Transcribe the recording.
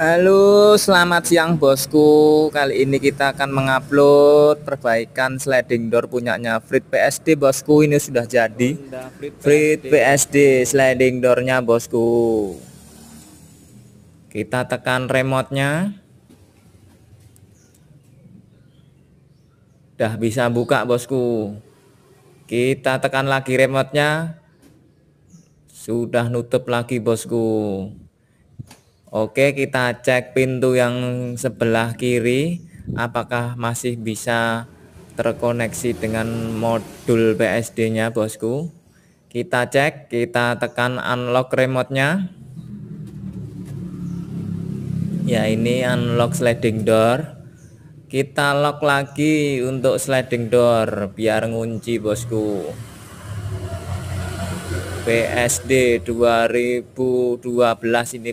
Halo, selamat siang bosku. Kali ini kita akan mengupload perbaikan sliding door punyanya Frit PSD bosku. Ini sudah jadi. Frit PSD sliding doornya bosku. Kita tekan remote-nya. Udah bisa buka bosku. Kita tekan lagi remote-nya. Sudah nutup lagi bosku. Oke, kita cek pintu yang sebelah kiri apakah masih bisa terkoneksi dengan modul psd nya Bosku. Kita cek, kita tekan unlock remote-nya. Ya, ini unlock sliding door. Kita lock lagi untuk sliding door biar ngunci, Bosku. PSD 2012 ini